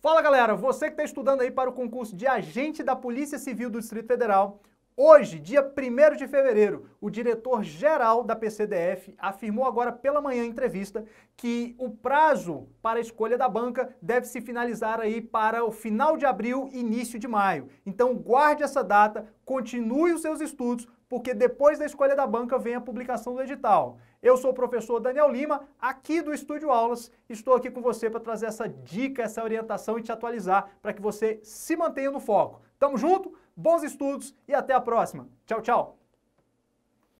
Fala galera, você que está estudando aí para o concurso de agente da Polícia Civil do Distrito Federal, Hoje, dia 1 de fevereiro, o diretor-geral da PCDF afirmou agora pela manhã em entrevista que o prazo para a escolha da banca deve se finalizar aí para o final de abril e início de maio. Então guarde essa data, continue os seus estudos, porque depois da escolha da banca vem a publicação do edital. Eu sou o professor Daniel Lima, aqui do Estúdio Aulas. Estou aqui com você para trazer essa dica, essa orientação e te atualizar para que você se mantenha no foco. Tamo junto? bons estudos e até a próxima. Tchau, tchau!